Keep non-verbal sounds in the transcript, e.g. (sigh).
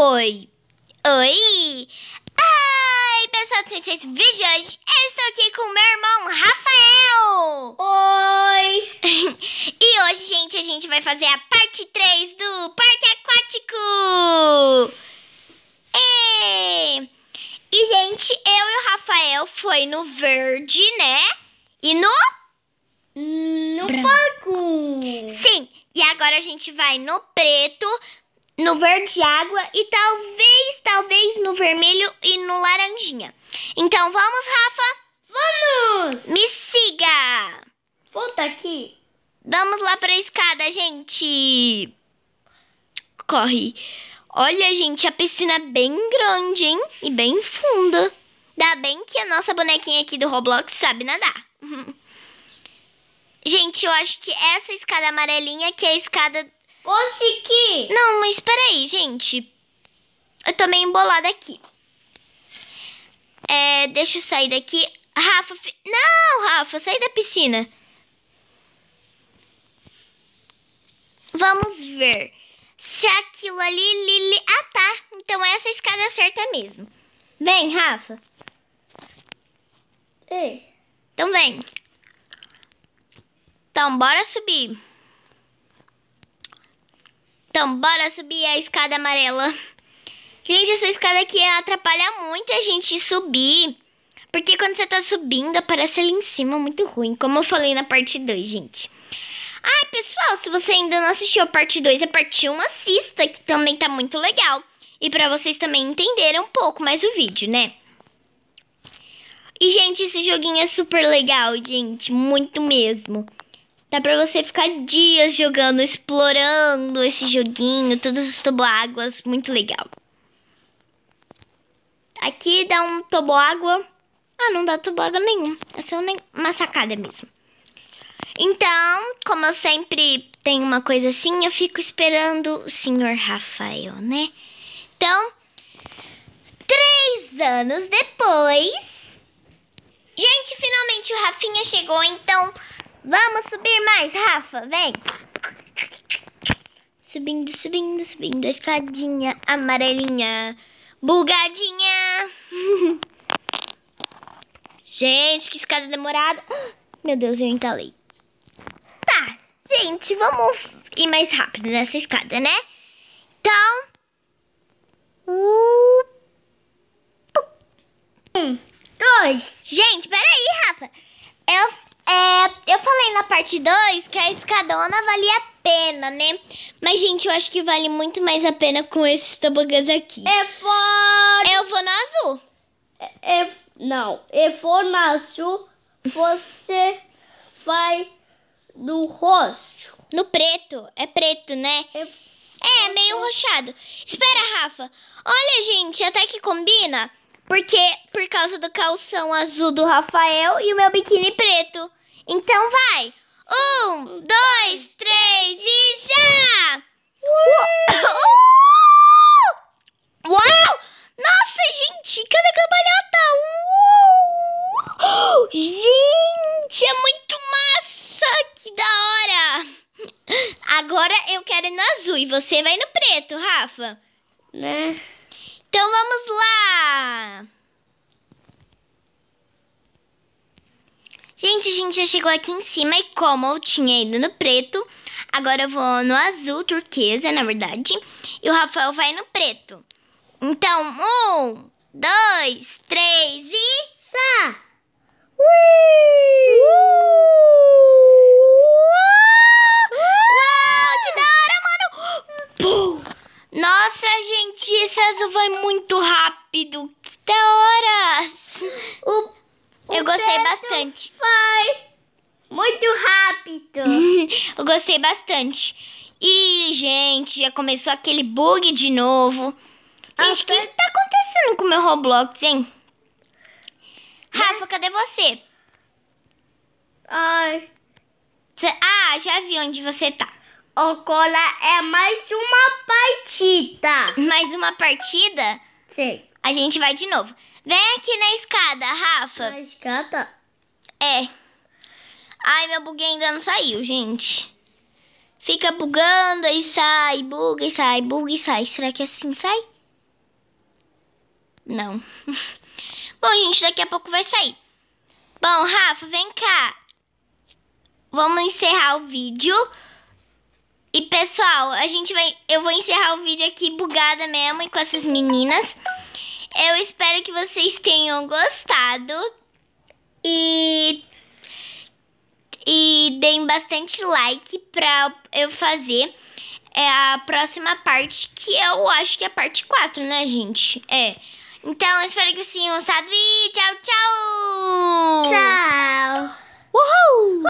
Oi! Oi! Oi, pessoal do fez esse vídeo hoje, eu estou aqui com meu irmão Rafael! Oi! (laughs) e hoje, gente, a gente vai fazer a parte 3 do Parque Aquático! E, e gente, eu e o Rafael foi no verde, né? E no... No branco! Sim! E agora a gente vai no preto no verde água e talvez, talvez no vermelho e no laranjinha. Então vamos, Rafa? Vamos! Me siga! Volta aqui. Vamos lá pra escada, gente. Corre. Olha, gente, a piscina é bem grande, hein? E bem funda. Dá bem que a nossa bonequinha aqui do Roblox sabe nadar. (laughs) Gente, eu acho que essa escada amarelinha que é a escada que? Não, mas peraí, gente. Eu tô meio embolada aqui. É, deixa eu sair daqui. Rafa, fi... não, Rafa, sai da piscina. Vamos ver se aquilo ali, Lili... Ah, tá. Então essa escada é certa mesmo. Vem, Rafa. Ei. Então vem. Então, bora subir. Então, bora subir a escada amarela. Gente, essa escada aqui atrapalha muito a gente subir. Porque quando você tá subindo, aparece ali em cima muito ruim. Como eu falei na parte 2, gente. Ai, pessoal, se você ainda não assistiu a parte 2 e a parte 1, um, assista, que também tá muito legal. E para vocês também entenderem um pouco mais o vídeo, né? E, gente, esse joguinho é super legal, gente. Muito mesmo. Dá pra você ficar dias jogando, explorando esse joguinho, todos os toboáguas, muito legal. Aqui dá um toboágua. Ah, não dá toboágua nenhum. É só uma sacada mesmo. Então, como eu sempre tenho uma coisa assim, eu fico esperando o senhor Rafael, né? Então, três anos depois. Gente, finalmente o Rafinha chegou, então Vamos subir mais, Rafa, vem. Subindo, subindo, subindo a escadinha amarelinha, bugadinha. (laughs) gente, que escada demorada. (gasps) Meu Deus, eu entalei. Tá, gente, vamos ir mais rápido nessa escada, né? Então... Uh, um, dois... Gente, peraí, Rafa. Eu é, eu falei na parte 2 que a escadona valia a pena, né? Mas, gente, eu acho que vale muito mais a pena com esses tobogãs aqui. É for... Eu é vou no azul. É, é... Não, eu é for no azul, você vai no roxo. No preto, é preto, né? É, é, é meio roxado. Espera, Rafa. Olha, gente, até que combina. Porque por causa do calção azul do Rafael e o meu biquíni preto. Então vai! Um, dois, três e já! Uau! Uau! Nossa, gente, cada cambalhota! Uau! Gente, é muito massa! Que da hora! Agora eu quero ir no azul e você vai no preto, Rafa. Né? Então vamos lá! Gente, a gente já chegou aqui em cima e como eu tinha ido no preto, agora eu vou no azul, turquesa, na verdade, e o Rafael vai no preto. Então, um, dois, três e... sa. Ui! Nossa, gente, esse azul vai muito rápido. Que da hora! O eu gostei bastante. Foi muito rápido. (laughs) eu gostei bastante. E, gente, já começou aquele bug de novo. Gente, o que tá acontecendo com o meu Roblox, hein? Né? Rafa, cadê você? Ai. ah, já vi onde você tá. Ô, Cola, é mais uma partida. Mais uma partida? Sim. A gente vai de novo. Vem aqui na escada, Rafa. Na escada? É. Ai, meu bug ainda não saiu, gente. Fica bugando, aí sai, buga e sai, buga e sai. Será que assim sai? Não. (laughs) Bom, gente, daqui a pouco vai sair. Bom, Rafa, vem cá. Vamos encerrar o vídeo. E pessoal, a gente vai eu vou encerrar o vídeo aqui bugada mesmo e com essas meninas. Eu espero que vocês tenham gostado e e deem bastante like pra eu fazer é, a próxima parte, que eu acho que é a parte 4, né, gente? É. Então, espero que vocês tenham gostado e tchau, tchau! Tchau! Uhul!